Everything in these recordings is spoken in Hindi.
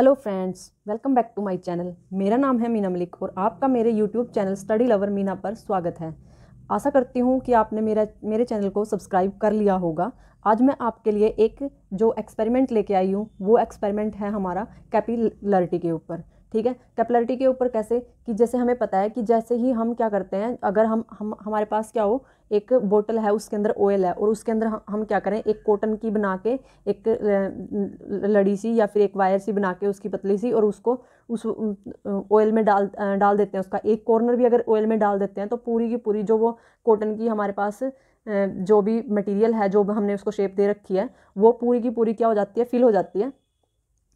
hello friends welcome back to my channel मेरा नाम है मीना मलिक और आपका मेरे YouTube channel study lover Meena पर स्वागत है आशा करती हूँ कि आपने मेरा मेरे चैनल को सब्सक्राइब कर लिया होगा आज मैं आपके लिए एक जो एक्सपेरिमेंट लेके आई हूँ वो एक्सपेरिमेंट है हमारा कैपिलरिटी के ऊपर ठीक है कैपिलरिटी के ऊपर कैसे कि जैसे हमें पता है कि जैसे ही हम क्या करते हैं अगर हम हम हमारे पास क्या हो एक बोतल है उसके अंदर ऑयल है और उसके अंदर हम क्या करें एक कॉटन की बना के एक लड़ी सी या फिर एक वायर सी बना के उसकी पतली सी और उसको उस ऑयल में डाल डाल देते हैं उसका एक कॉर्नर भी अगर ऑयल में डाल देते हैं तो पूरी की पूरी जो वो कॉटन की हमारे पास जो भी मटेरियल है जो हमने उसको शेप दे रखी है वो पूरी की पूरी क्या हो जाती है फिल हो जाती है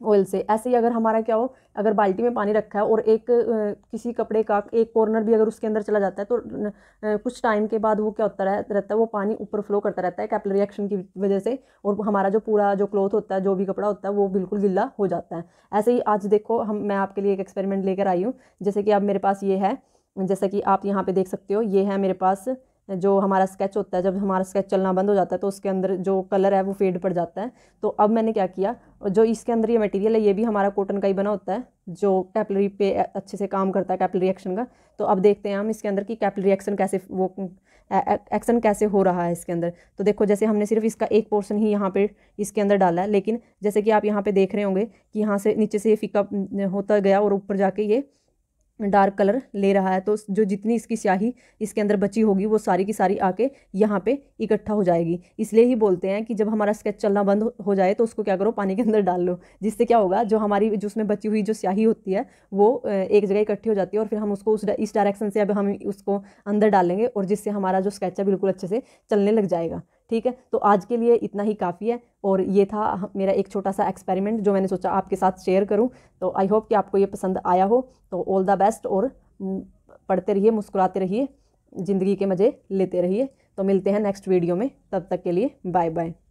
ऑयल से ऐसे ही अगर हमारा क्या हो अगर बाल्टी में पानी रखा है और एक किसी कपड़े का एक कॉर्नर भी अगर उसके अंदर चला जाता है तो कुछ टाइम के बाद वो क्या होता है रहता है वो पानी ऊपर फ्लो करता रहता है कैपल रिएक्शन की वजह से और हमारा जो पूरा जो क्लोथ होता है जो भी कपड़ा होता है वो बिल्कुल गिला हो जाता है ऐसे ही आज देखो हम मैं आपके लिए एक एक्सपेरिमेंट लेकर आई हूँ जैसे कि अब मेरे पास ये है जैसा कि आप यहाँ पर देख सकते हो ये है मेरे पास जो हमारा स्केच होता है जब हमारा स्केच चलना बंद हो जाता है तो उसके अंदर जो कलर है वो फेड पड़ जाता है तो अब मैंने क्या किया जो इसके अंदर ये मटेरियल है ये भी हमारा कॉटन का ही बना होता है जो कैपलरी पे अच्छे से काम करता है कैपलरी एक्शन का तो अब देखते हैं हम इसके अंदर कि कैपलरी एक्शन कैसे वो एक्शन कैसे हो रहा है इसके अंदर तो देखो जैसे हमने सिर्फ इसका एक पोर्शन ही यहाँ पे इसके अंदर डाला है लेकिन जैसे कि आप यहाँ पे देख रहे होंगे कि यहाँ से नीचे से ये फिकअप होता गया और ऊपर जाके ये डार्क कलर ले रहा है तो जो जितनी इसकी स्याही इसके अंदर बची होगी वो सारी की सारी आके यहाँ पे इकट्ठा हो जाएगी इसलिए ही बोलते हैं कि जब हमारा स्केच चलना बंद हो जाए तो उसको क्या करो पानी के अंदर डाल लो जिससे क्या होगा जो हमारी जो उसमें बची हुई जो स्याही होती है वो एक जगह इकट्ठी हो जाती है और फिर हम उसको उस इस डायरेक्शन से अब हम उसको अंदर डालेंगे और जिससे हमारा जो स्केच है बिल्कुल अच्छे से चलने लग जाएगा ठीक है तो आज के लिए इतना ही काफ़ी है और ये था मेरा एक छोटा सा एक्सपेरिमेंट जो मैंने सोचा आपके साथ शेयर करूँ तो आई होप कि आपको ये पसंद आया हो तो ऑल द बेस्ट और पढ़ते रहिए मुस्कुराते रहिए ज़िंदगी के मज़े लेते रहिए तो मिलते हैं नेक्स्ट वीडियो में तब तक के लिए बाय बाय